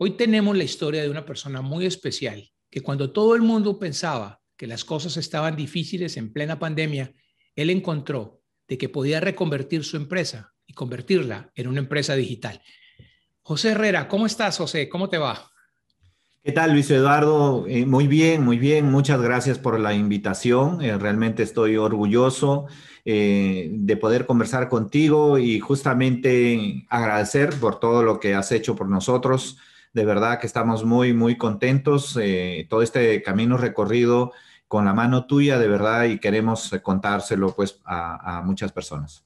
Hoy tenemos la historia de una persona muy especial que cuando todo el mundo pensaba que las cosas estaban difíciles en plena pandemia, él encontró de que podía reconvertir su empresa y convertirla en una empresa digital. José Herrera, ¿cómo estás, José? ¿Cómo te va? ¿Qué tal, Luis Eduardo? Eh, muy bien, muy bien. Muchas gracias por la invitación. Eh, realmente estoy orgulloso eh, de poder conversar contigo y justamente agradecer por todo lo que has hecho por nosotros de verdad que estamos muy, muy contentos. Eh, todo este camino recorrido con la mano tuya, de verdad, y queremos eh, contárselo pues a, a muchas personas.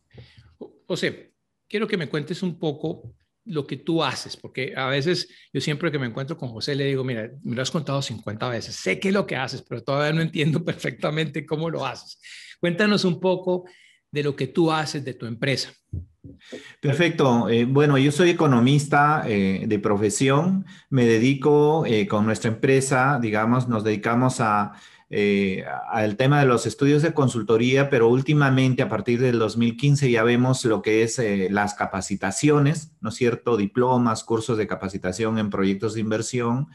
José, quiero que me cuentes un poco lo que tú haces, porque a veces yo siempre que me encuentro con José le digo, mira, me lo has contado 50 veces, sé qué es lo que haces, pero todavía no entiendo perfectamente cómo lo haces. Cuéntanos un poco de lo que tú haces de tu empresa. Perfecto. Eh, bueno, yo soy economista eh, de profesión. Me dedico eh, con nuestra empresa, digamos, nos dedicamos a al tema de los estudios de consultoría, pero últimamente a partir del 2015 ya vemos lo que es las capacitaciones, ¿no es cierto? Diplomas, cursos de capacitación en proyectos de inversión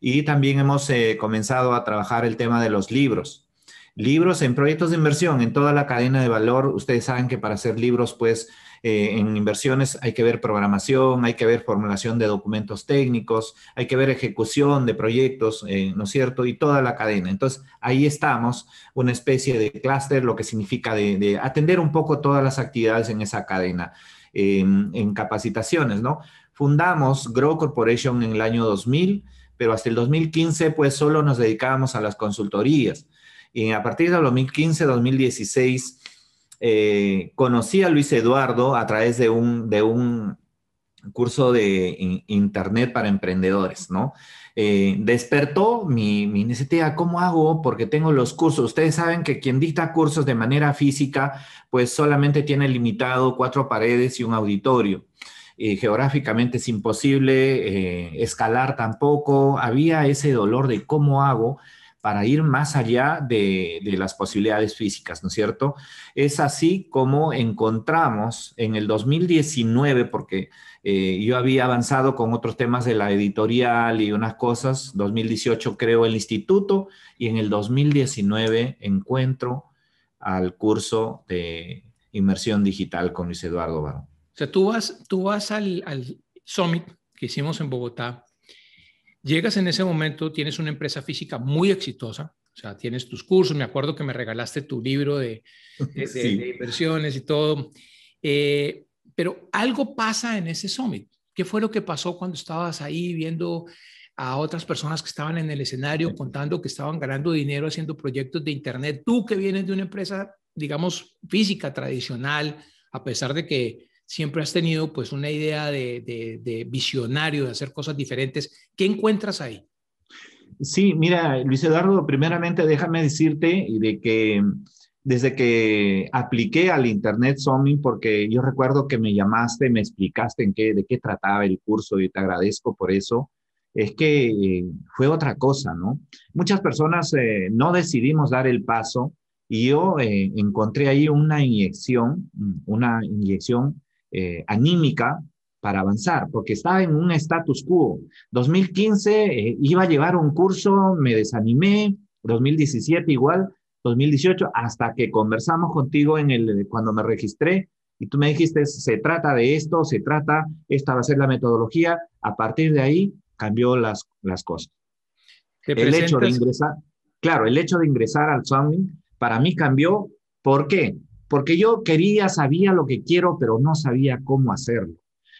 y también hemos comenzado a trabajar el tema de los libros. Libros en proyectos de inversión, en toda la cadena de valor, ustedes saben que para hacer libros, pues eh, en inversiones hay que ver programación, hay que ver formulación de documentos técnicos, hay que ver ejecución de proyectos, eh, ¿no es cierto? Y toda la cadena. Entonces, ahí estamos, una especie de clúster, lo que significa de, atender un poco todas las actividades en esa cadena. En, en, capacitaciones, ¿no? Fundamos Grow Corporation en el año 2000, pero hasta el 2015 pues solo nos dedicábamos a las consultorías. Y a partir de 2015, 2016, eh, conocí a Luis Eduardo a través de un, curso de internet para emprendedores, ¿no? Eh, despertó mi, necesidad, ¿cómo hago? Porque tengo los cursos. Ustedes saben que quien dicta cursos de manera física, pues solamente tiene limitado cuatro paredes y un auditorio. geográficamente es imposible, eh, escalar tampoco. Había ese dolor de cómo hago para ir más allá de, las posibilidades físicas, ¿no es cierto? Es así como encontramos en el 2019, porque eh, yo había avanzado con otros temas de la editorial y unas cosas, 2018 creo el instituto y en el 2019 encuentro al curso de inmersión digital con Luis Eduardo Barón. O sea, tú vas, tú vas al summit que hicimos en Bogotá Llegas en ese momento, tienes una empresa física muy exitosa, o sea, tienes tus cursos, me acuerdo que me regalaste tu libro de, inversiones y todo, eh, pero algo pasa en ese summit. ¿Qué fue lo que pasó cuando estabas ahí viendo a otras personas que estaban en el escenario contando que estaban ganando dinero haciendo proyectos de Internet? Tú que vienes de una empresa, digamos, física, tradicional, a pesar de que siempre has tenido pues una idea de, visionario, de hacer cosas diferentes. ¿Qué encuentras ahí? Sí, mira, Luis Eduardo, primeramente déjame decirte de que desde que apliqué al Internet Summit, porque yo recuerdo que me llamaste, me explicaste en qué, de qué trataba el curso y te agradezco por eso, es que fue otra cosa, ¿no? Muchas personas eh, no decidimos dar el paso y yo eh, encontré ahí una inyección, una inyección eh, anímica para avanzar, porque estaba en un status quo. 2015 eh, iba a llevar un curso, me desanimé, 2017 igual, 2018, hasta que conversamos contigo en el, cuando me registré y tú me dijiste, se trata de esto, se trata, esta va a ser la metodología, a partir de ahí cambió las, las cosas. El hecho de ingresar, claro, el hecho de ingresar al Summit para mí cambió, ¿por qué? porque yo quería, sabía lo que quiero, pero no sabía cómo hacerlo,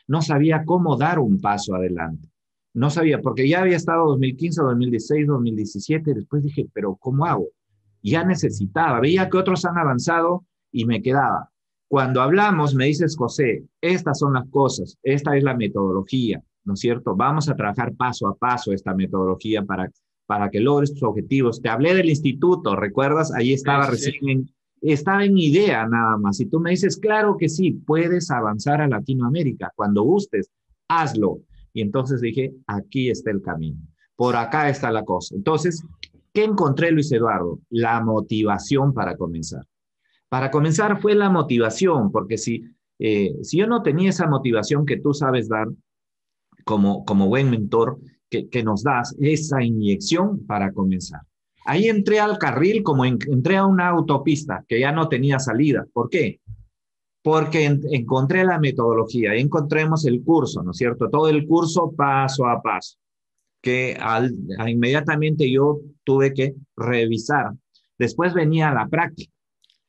no sabía cómo dar un paso adelante. No sabía, porque ya había estado 2015, 2016, 2017, y después dije, pero ¿cómo hago? Ya necesitaba, veía que otros han avanzado y me quedaba. Cuando hablamos, me dices, José, estas son las cosas, esta es la metodología, ¿no es cierto? Vamos a trabajar paso a paso esta metodología para, para que logres tus objetivos. Te hablé del instituto, ¿recuerdas? Ahí estaba recién estaba en idea nada más. Y tú me dices, claro que sí, puedes avanzar a Latinoamérica cuando gustes, hazlo. Y entonces dije, aquí está el camino, por acá está la cosa. Entonces, ¿qué encontré, Luis Eduardo? La motivación para comenzar. Para comenzar fue la motivación, porque si, eh, si yo no tenía esa motivación que tú sabes dar como, como buen mentor, que nos das esa inyección para comenzar. Ahí entré al carril como entré a una autopista que ya no tenía salida. ¿Por qué? Porque encontré la metodología, encontremos el curso, ¿no es cierto? Todo el curso paso a paso, que inmediatamente yo tuve que revisar. Después venía la práctica,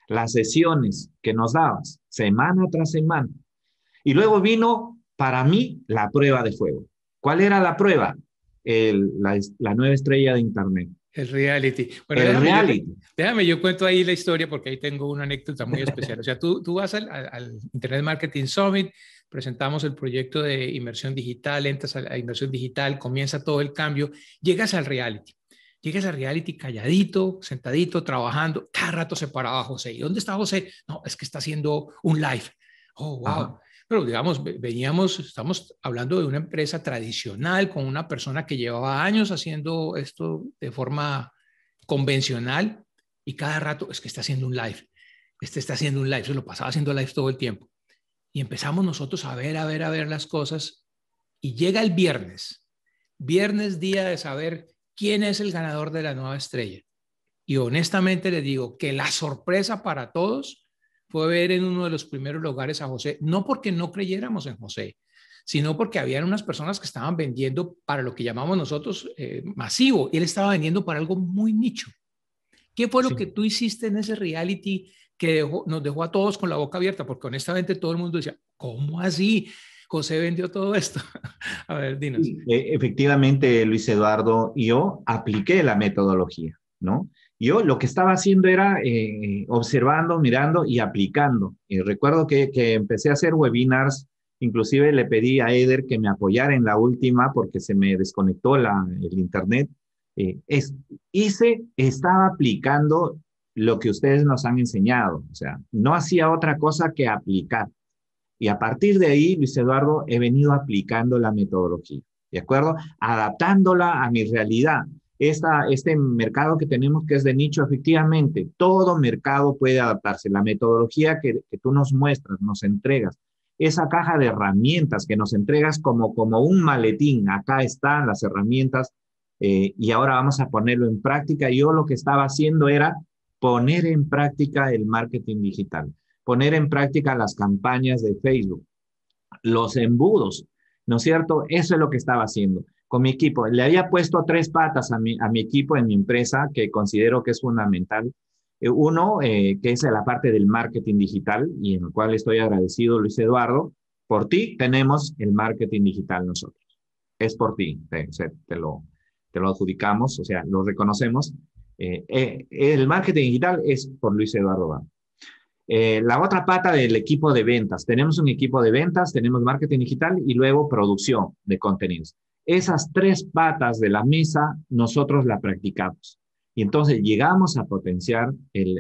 las sesiones que nos dabas, semana tras semana. Y luego vino para mí la prueba de fuego. ¿Cuál era la prueba? la nueva estrella de Internet. El reality. Bueno, el déjame, yo cuento ahí la historia porque ahí tengo una anécdota muy especial. O sea, tú, tú vas al, Internet Marketing Summit, presentamos el proyecto de inversión digital, entras a la inversión digital, comienza todo el cambio, llegas al reality. Llegas al reality calladito, sentadito, trabajando. Cada rato se paraba José. ¿Y dónde está José? No, es que está haciendo un live. Oh, wow. Pero digamos, veníamos, estamos hablando de una empresa tradicional con una persona que llevaba años haciendo esto de forma convencional y cada rato es que está haciendo un live, este está haciendo un live, se lo pasaba haciendo live todo el tiempo. Y empezamos nosotros a ver, a ver, a ver las cosas y llega el viernes, viernes día de saber quién es el ganador de la nueva estrella. Y honestamente le digo que la sorpresa para todos fue ver en uno de los primeros lugares a José, no porque no creyéramos en José, sino porque habían unas personas que estaban vendiendo para lo que llamamos nosotros eh, masivo, y él estaba vendiendo para algo muy nicho. ¿Qué fue lo que tú hiciste en ese reality que nos dejó a todos con la boca abierta? Porque honestamente todo el mundo decía, ¿cómo así? José vendió todo esto. a ver, dinos. E-, efectivamente, Luis Eduardo, y yo apliqué la metodología. ¿no? Yo lo que estaba haciendo era eh, observando, mirando y aplicando. y eh, recuerdo que, empecé a hacer webinars, inclusive le pedí a Eder que me apoyara en la última porque se me desconectó la, el internet. Eh, hice, estaba aplicando lo que ustedes nos han enseñado, o sea, no hacía otra cosa que aplicar. Y a partir de ahí, Luis Eduardo, he venido aplicando la metodología, ¿de acuerdo? Adaptándola a mi realidad este mercado que tenemos que es de nicho, efectivamente, todo mercado puede adaptarse. La metodología que, tú nos muestras, nos entregas, esa caja de herramientas que nos entregas como, como un maletín, acá están las herramientas eh, y ahora vamos a ponerlo en práctica. Yo lo que estaba haciendo era poner en práctica el marketing digital, poner en práctica las campañas de Facebook, los embudos, ¿no es cierto? Eso es lo que estaba haciendo con mi equipo. Le había puesto tres patas a mi, a mi equipo en mi empresa, que considero que es fundamental. Eh, uno, eh, que es la parte del marketing digital, y en el cual estoy agradecido, Luis Eduardo. Por ti tenemos el marketing digital nosotros. Es por ti, te, lo, te lo adjudicamos, o sea, lo reconocemos. Eh, el marketing digital es por Luis Eduardo la otra pata del equipo de ventas. Tenemos un equipo de ventas, tenemos marketing digital y luego producción de contenidos. Esas tres patas de la mesa nosotros la practicamos. Y entonces llegamos a potenciar el,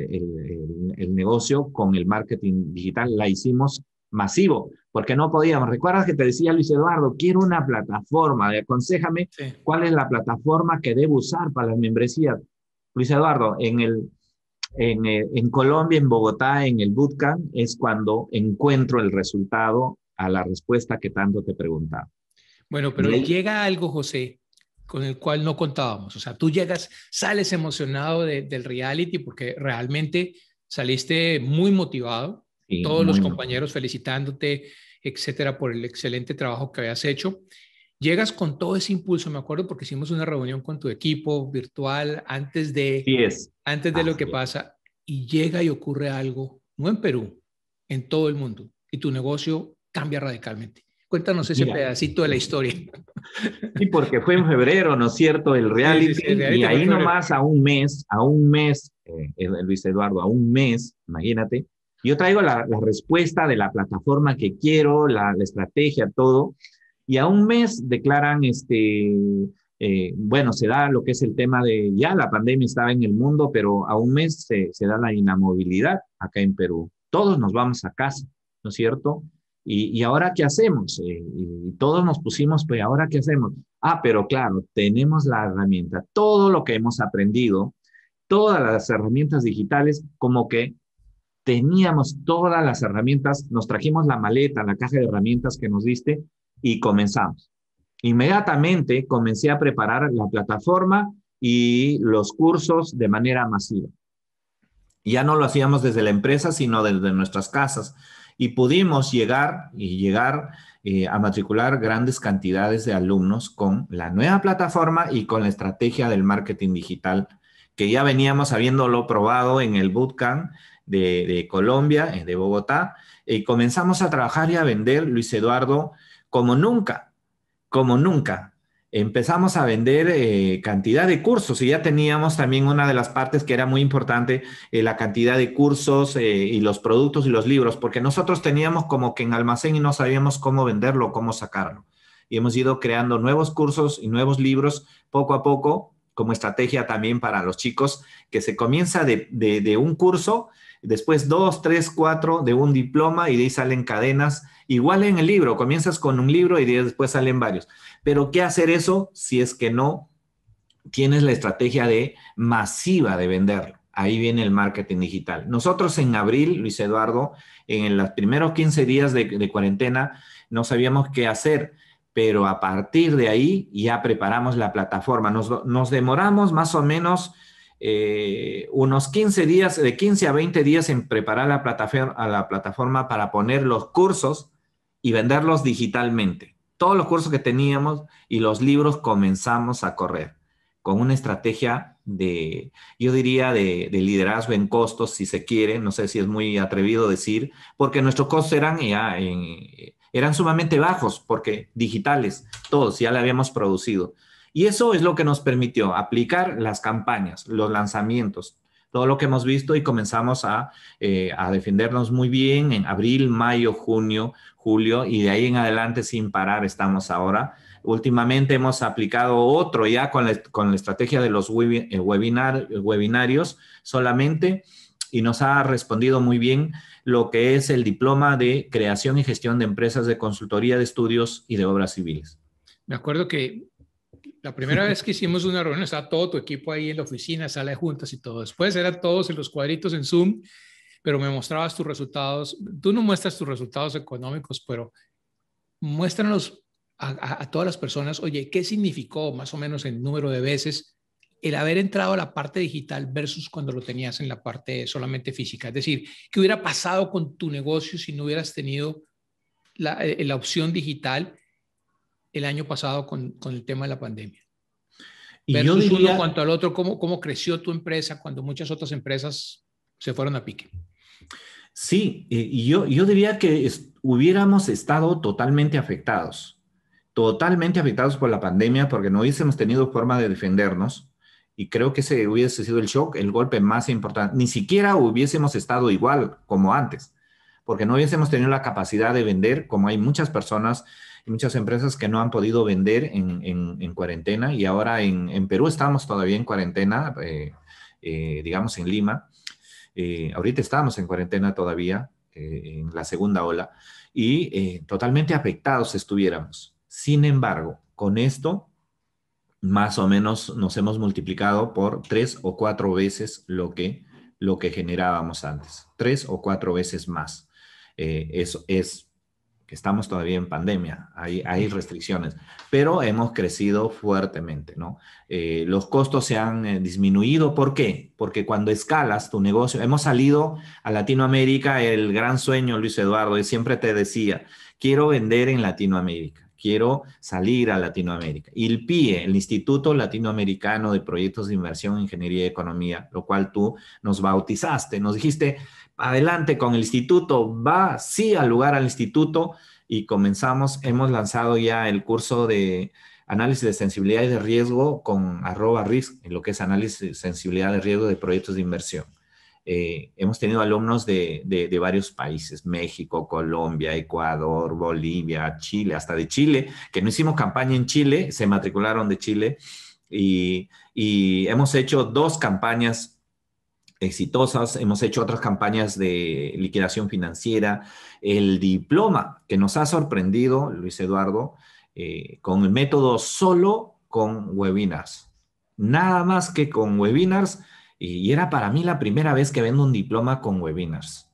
el, negocio con el marketing digital. La hicimos masivo, porque no podíamos. ¿Recuerdas que te decía Luis Eduardo, quiero una plataforma? Aconsejame cuál es la plataforma que debo usar para la membresía. Luis Eduardo, en, el, eh, en Colombia, en Bogotá, en el bootcamp, es cuando encuentro el resultado a la respuesta que tanto te preguntaba. Bueno, pero llega algo, José, con el cual no contábamos. O sea, tú llegas, sales emocionado del reality porque realmente saliste muy motivado. todos los compañeros felicitándote, etcétera, por el excelente trabajo que habías hecho. Llegas con todo ese impulso, me acuerdo, porque hicimos una reunión con tu equipo virtual antes de, antes de lo que pasa, y llega y ocurre algo, no en Perú, en todo el mundo, y tu negocio cambia radicalmente. Cuéntanos ese pedacito de la historia. Sí, porque fue en febrero, ¿no es cierto? El reality. y ahí nomás a un mes, a un mes, eh, eh, Luis Eduardo, a un mes, imagínate, yo traigo la, respuesta de la plataforma que quiero, la, estrategia, todo. Y a un mes declaran, este, eh, bueno, se da lo que es el tema de, ya la pandemia estaba en el mundo, pero a un mes se, se da la inamovilidad acá en Perú. Todos nos vamos a casa, ¿no es cierto? ¿Y, ahora qué hacemos? Eh, y todos nos pusimos, pues ahora qué hacemos. Ah, pero claro, tenemos la herramienta, todo lo que hemos aprendido, todas las herramientas digitales, como que teníamos todas las herramientas, nos trajimos la maleta, la caja de herramientas que nos diste y comenzamos. Inmediatamente comencé a preparar la plataforma y los cursos de manera masiva. Ya no lo hacíamos desde la empresa, sino desde nuestras casas y pudimos llegar y llegar eh, a matricular grandes cantidades de alumnos con la nueva plataforma y con la estrategia del marketing digital que ya veníamos habiéndolo probado en el bootcamp de, de Colombia, eh, de Bogotá, y comenzamos a trabajar y a vender Luis Eduardo como nunca, como nunca empezamos a vender eh, cantidad de cursos y ya teníamos también una de las partes que era muy importante, eh, la cantidad de cursos eh, y los productos y los libros, porque nosotros teníamos como que en almacén y no sabíamos cómo venderlo, cómo sacarlo. Y hemos ido creando nuevos cursos y nuevos libros poco a poco como estrategia también para los chicos, que se comienza de un curso después dos, tres, cuatro de un diploma y de ahí salen cadenas. Igual en el libro, comienzas con un libro y después salen varios. Pero ¿qué hacer eso si es que no tienes la estrategia de masiva de venderlo? Ahí viene el marketing digital. Nosotros en abril, Luis Eduardo, en los primeros 15 días de, cuarentena, no sabíamos qué hacer pero a partir de ahí ya preparamos la plataforma. nos demoramos más o menos eh, unos 15 días, de 15 a 20 días en preparar la plataforma, la plataforma para poner los cursos y venderlos digitalmente. Todos los cursos que teníamos y los libros comenzamos a correr con una estrategia de, yo diría, de, liderazgo en costos, si se quiere, no sé si es muy atrevido decir, porque nuestros costos eran ya eh, eran sumamente bajos porque digitales, todos ya la habíamos producido. Y eso es lo que nos permitió aplicar las campañas, los lanzamientos, todo lo que hemos visto y comenzamos eh, a, defendernos muy bien en abril, mayo, junio, julio y de ahí en adelante sin parar estamos ahora. Últimamente hemos aplicado otro ya con la, estrategia de los eh, webinarios solamente y nos ha respondido muy bien lo que es el diploma de creación y gestión de empresas de consultoría de estudios y de obras civiles. Me acuerdo que la primera vez que hicimos una reunión estaba todo tu equipo ahí en la oficina, sala de juntas y todo. Después eran todos en los cuadritos en Zoom, pero me mostrabas tus resultados. Tú no muestras tus resultados económicos, pero muéstranos a, todas las personas, oye, ¿qué significó más o menos el número de veces el haber entrado a la parte digital versus cuando lo tenías en la parte solamente física? Es decir, ¿qué hubiera pasado con tu negocio si no hubieras tenido la, eh, la opción digital? el año pasado con, el tema de la pandemia. Y Versus yo diría, uno cuanto al otro, ¿cómo, ¿cómo creció tu empresa cuando muchas otras empresas se fueron a pique? Sí, eh, y yo, yo diría que hubiéramos estado totalmente afectados, totalmente afectados por la pandemia porque no hubiésemos tenido forma de defendernos y creo que ese hubiese sido el shock, el golpe más importante. Ni siquiera hubiésemos estado igual como antes porque no hubiésemos tenido la capacidad de vender como hay muchas personas muchas empresas que no han podido vender en, cuarentena y ahora en, Perú estamos todavía en cuarentena, eh, eh, digamos en Lima. Eh, ahorita estamos en cuarentena todavía, en la segunda ola, y totalmente afectados estuviéramos. Sin embargo, con esto, más o menos nos hemos multiplicado por tres o cuatro veces lo que, lo que generábamos antes, tres o cuatro veces más. eso es que estamos todavía en pandemia, hay, hay restricciones, pero hemos crecido fuertemente, ¿no? Eh, los costos se han eh, disminuido, ¿por qué? Porque cuando escalas tu negocio, hemos salido a Latinoamérica, el gran sueño, Luis Eduardo, y siempre te decía, quiero vender en Latinoamérica, quiero salir a Latinoamérica. Y el PIE, el Instituto Latinoamericano de Proyectos de Inversión, Ingeniería y Economía, lo cual tú nos bautizaste, nos dijiste, adelante con el instituto, va sí al lugar al instituto y comenzamos, hemos lanzado ya el curso de análisis de sensibilidad y de riesgo con arroba risk, en lo que es análisis de sensibilidad de riesgo de proyectos de inversión. Eh, hemos tenido alumnos de, varios países, México, Colombia, Ecuador, Bolivia, Chile, hasta de Chile, que no hicimos campaña en Chile, se matricularon de Chile y, y hemos hecho dos campañas exitosas, hemos hecho otras campañas de liquidación financiera, el diploma que nos ha sorprendido, Luis Eduardo, eh, con el método solo con webinars, nada más que con webinars, y, era para mí la primera vez que vendo un diploma con webinars,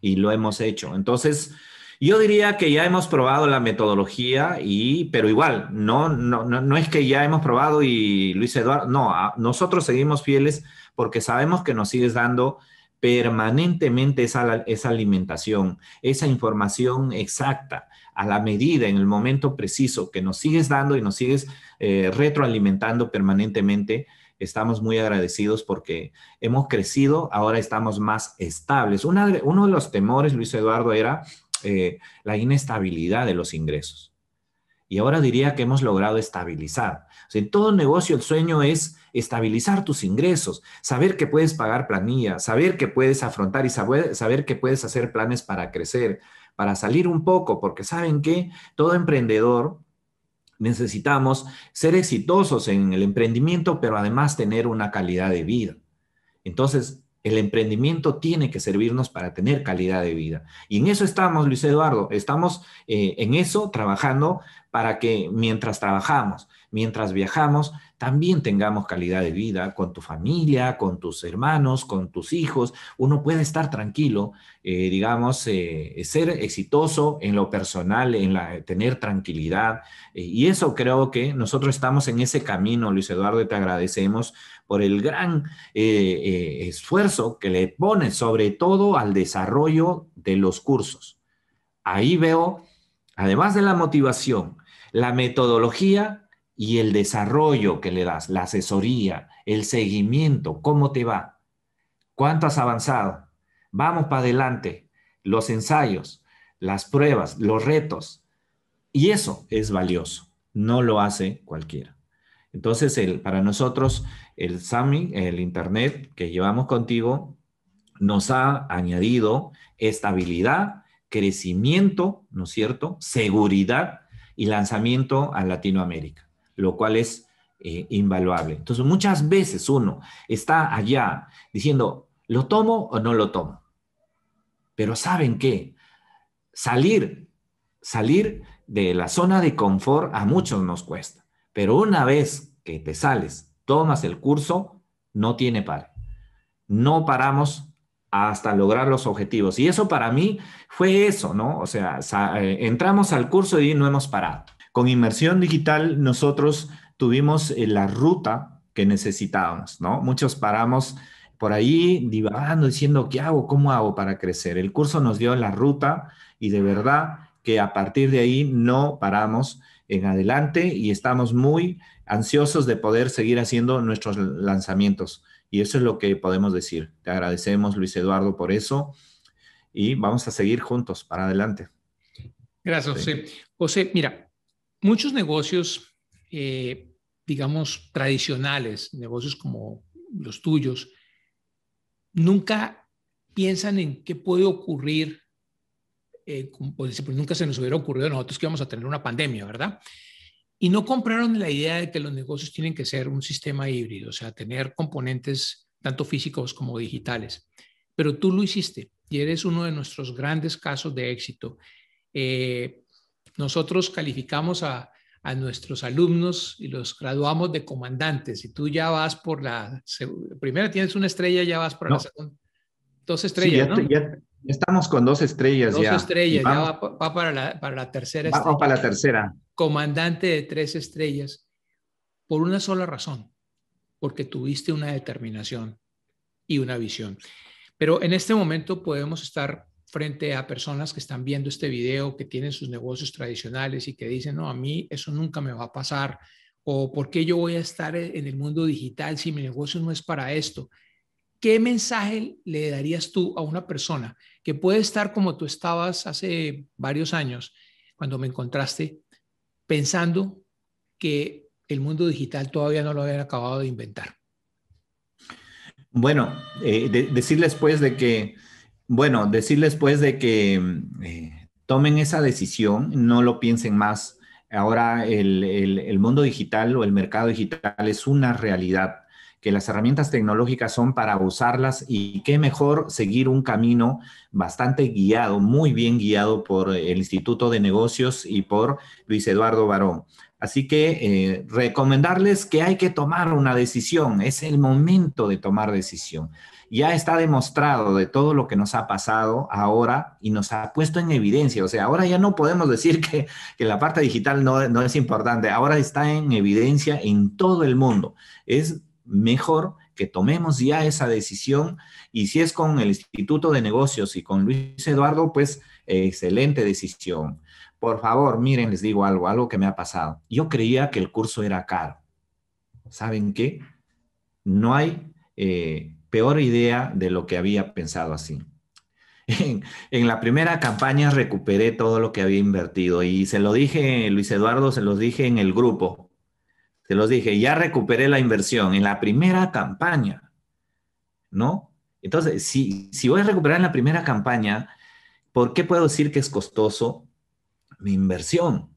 y lo hemos hecho. Entonces, yo diría que ya hemos probado la metodología, y, pero igual, no, no, no, es que ya hemos probado y Luis Eduardo, no, nosotros seguimos fieles porque sabemos que nos sigues dando permanentemente esa, esa alimentación, esa información exacta, a la medida, en el momento preciso que nos sigues dando y nos sigues eh, retroalimentando permanentemente. Estamos muy agradecidos porque hemos crecido, ahora estamos más estables. uno de los temores, Luis Eduardo, era eh, la inestabilidad de los ingresos y ahora diría que hemos logrado estabilizar. en todo negocio el sueño es estabilizar tus ingresos, saber que puedes pagar planillas, saber que puedes afrontar y saber, saber que puedes hacer planes para crecer, para salir un poco, porque saben que todo emprendedor necesitamos ser exitosos en el emprendimiento, pero además tener una calidad de vida. Entonces, el emprendimiento tiene que servirnos para tener calidad de vida. Y en eso estamos, Luis Eduardo. Estamos eh, en eso trabajando para que mientras trabajamos, mientras viajamos, también tengamos calidad de vida con tu familia, con tus hermanos, con tus hijos. Uno puede estar tranquilo, eh, digamos, eh, ser exitoso en lo personal, en tener tranquilidad. Eh, y eso creo que nosotros estamos en ese camino, Luis Eduardo, te agradecemos por el gran esfuerzo que le pones, sobre todo al desarrollo de los cursos. Ahí veo, además de la motivación, la metodología y el desarrollo que le das, la asesoría, el seguimiento, cómo te va, cuánto has avanzado, vamos para adelante, los ensayos, las pruebas, los retos. Y eso es valioso, no lo hace cualquiera. Entonces, para nosotros, el SAMI, el Internet que llevamos contigo, nos ha añadido estabilidad, crecimiento, ¿no es cierto? Seguridad y lanzamiento a Latinoamérica lo cual es eh, invaluable. Entonces, muchas veces uno está allá diciendo, ¿lo tomo o no lo tomo? Pero ¿saben qué? Salir, salir de la zona de confort a muchos nos cuesta, pero una vez que te sales, tomas el curso, no tiene par. No paramos hasta lograr los objetivos. Y eso para mí fue eso, ¿no? O sea, eh, entramos al curso y no hemos parado. Con inmersión digital nosotros tuvimos eh, la ruta que necesitábamos, ¿no? Muchos paramos por ahí divagando, diciendo, ¿qué hago? ¿Cómo hago para crecer? El curso nos dio la ruta y de verdad que a partir de ahí no paramos en adelante y estamos muy ansiosos de poder seguir haciendo nuestros lanzamientos. Y eso es lo que podemos decir. Te agradecemos, Luis Eduardo, por eso y vamos a seguir juntos para adelante. Gracias, José. José, mira, muchos negocios, eh, digamos, tradicionales, negocios como los tuyos, nunca piensan en qué puede ocurrir, eh, nunca se nos hubiera ocurrido a nosotros que íbamos a tener una pandemia, ¿verdad? Y no compraron la idea de que los negocios tienen que ser un sistema híbrido, o sea, tener componentes tanto físicos como digitales. Pero tú lo hiciste y eres uno de nuestros grandes casos de éxito. Eh, nosotros calificamos a, nuestros alumnos y los graduamos de comandantes. Y tú ya vas por la primera, tienes una estrella, ya vas por la segunda. Dos estrellas, ya, estamos con dos estrellas dos ya. Dos estrellas, ya va, para, la, tercera para la tercera. Comandante de tres estrellas, por una sola razón, porque tuviste una determinación y una visión. Pero en este momento podemos estar frente a personas que están viendo este video, que tienen sus negocios tradicionales y que dicen, no, a mí eso nunca me va a pasar, o por qué yo voy a estar e-, en el mundo digital si mi negocio no es para esto. ¿Qué mensaje le darías tú a una persona que puede estar como tú estabas hace varios años, cuando me encontraste, pensando que el mundo digital todavía no lo habían acabado de inventar? Bueno, eh, decirles pues de que bueno, decirles pues de que mm, eh, tomen esa decisión, no lo piensen más. Ahora el, el mundo digital o el mercado digital es una realidad que las herramientas tecnológicas son para usarlas y qué mejor seguir un camino bastante guiado, muy bien guiado por el Instituto de Negocios y por Luis Eduardo Barón. Así que eh, recomendarles que hay que tomar una decisión, es el momento de tomar decisión. Ya está demostrado de todo lo que nos ha pasado ahora y nos ha puesto en evidencia. O sea, ahora ya no podemos decir que, la parte digital no, no es importante, ahora está en evidencia en todo el mundo. Es mejor que tomemos ya esa decisión y si es con el Instituto de Negocios y con Luis Eduardo, pues excelente decisión por favor, miren, les digo algo, algo que me ha pasado. Yo creía que el curso era caro. ¿Saben qué? No hay eh, peor idea de lo que había pensado así. En, la primera campaña recuperé todo lo que había invertido y se lo dije, Luis Eduardo, se los dije en el grupo. Se los dije, ya recuperé la inversión en la primera campaña, ¿no? Entonces, si, si voy a recuperar en la primera campaña, ¿por qué puedo decir que es costoso? mi inversión.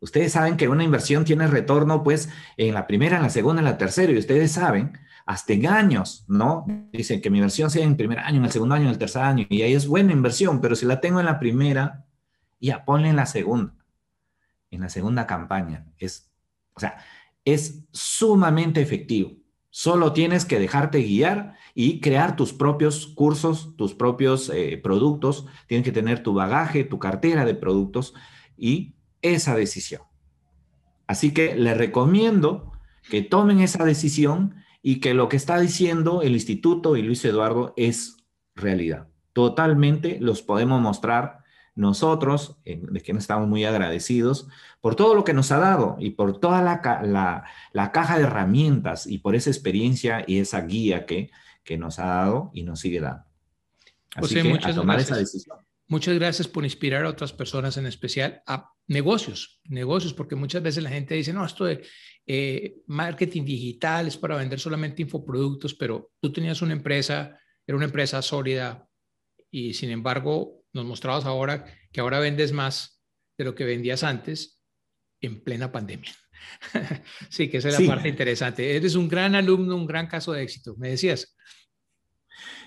Ustedes saben que una inversión tiene retorno, pues, en la primera, en la segunda, en la tercera, y ustedes saben, hasta en años, ¿no? Dicen que mi inversión sea en el primer año, en el segundo año, en el tercer año, y ahí es buena inversión, pero si la tengo en la primera, ya ponle en la segunda, en la segunda campaña. Es, o sea, es sumamente efectivo. Solo tienes que dejarte guiar y crear tus propios cursos, tus propios eh, productos. Tienes que tener tu bagaje, tu cartera de productos y esa decisión. Así que les recomiendo que tomen esa decisión y que lo que está diciendo el instituto y Luis Eduardo es realidad. Totalmente los podemos mostrar nosotros, de quienes estamos muy agradecidos, por todo lo que nos ha dado y por toda la, la, la, caja de herramientas y por esa experiencia y esa guía que, que nos ha dado y nos sigue dando. Así que a tomar esa decisión. Muchas gracias por inspirar a otras personas, en especial a negocios, negocios, porque muchas veces la gente dice, no, esto de eh, marketing digital es para vender solamente infoproductos, pero tú tenías una empresa, era una empresa sólida y sin embargo nos mostrabas ahora que ahora vendes más de lo que vendías antes en plena pandemia. sí, que esa es la parte interesante. Eres un gran alumno, un gran caso de éxito, me decías.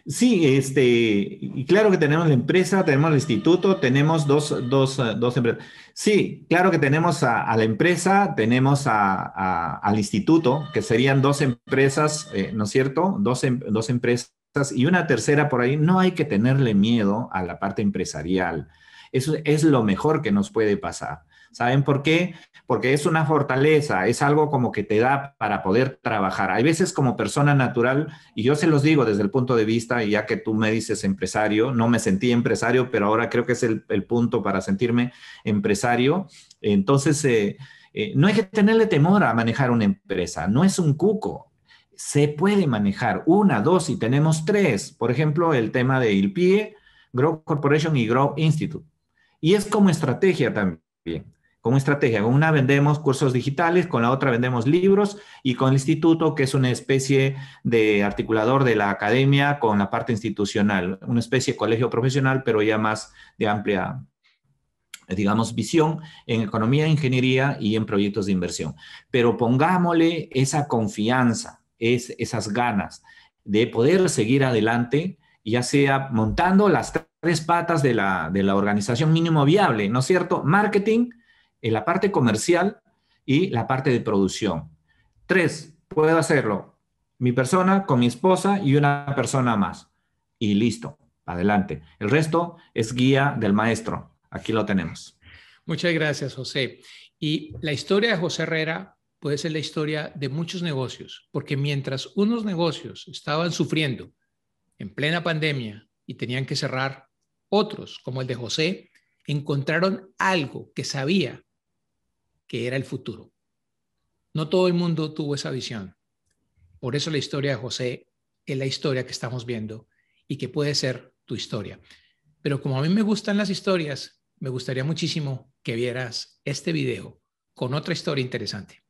Sí, este, y claro que tenemos la empresa, tenemos el instituto, tenemos dos, dos, empresas. Sí, claro que tenemos a, la empresa, tenemos al instituto, que serían dos empresas, eh, ¿no es cierto? Dos, em-, dos empresas y una tercera por ahí, no hay que tenerle miedo a la parte empresarial. Eso es lo mejor que nos puede pasar. ¿Saben por qué? Porque es una fortaleza, es algo como que te da para poder trabajar. Hay veces como persona natural, y yo se los digo desde el punto de vista, ya que tú me dices empresario, no me sentí empresario, pero ahora creo que es el, punto para sentirme empresario. Entonces, eh, eh, no hay que tenerle temor a manejar una empresa, no es un cuco, se puede manejar una, dos y tenemos tres. Por ejemplo, el tema de ILPIE, grow Corporation y grow Institute. Y es como estrategia también. Como estrategia, con una vendemos cursos digitales, con la otra vendemos libros y con el instituto, que es una especie de articulador de la academia con la parte institucional, una especie de colegio profesional, pero ya más de amplia, digamos, visión en economía, ingeniería y en proyectos de inversión. Pero pongámosle esa confianza es esas ganas de poder seguir adelante, ya sea montando las tres patas de la, organización mínimo viable, ¿no es cierto? Marketing, en eh, la parte comercial y la parte de producción. Tres, puedo hacerlo mi persona con mi esposa y una persona más. Y listo, adelante. El resto es guía del maestro. Aquí lo tenemos. Muchas gracias, José. Y la historia de José Herrera puede ser la historia de muchos negocios, porque mientras unos negocios estaban sufriendo en plena pandemia y tenían que cerrar, otros, como el de José, encontraron algo que sabía que era el futuro. No todo el mundo tuvo esa visión. Por eso la historia de José es la historia que estamos viendo y que puede ser tu historia. Pero como a mí me gustan las historias, me gustaría muchísimo que vieras este video con otra historia interesante.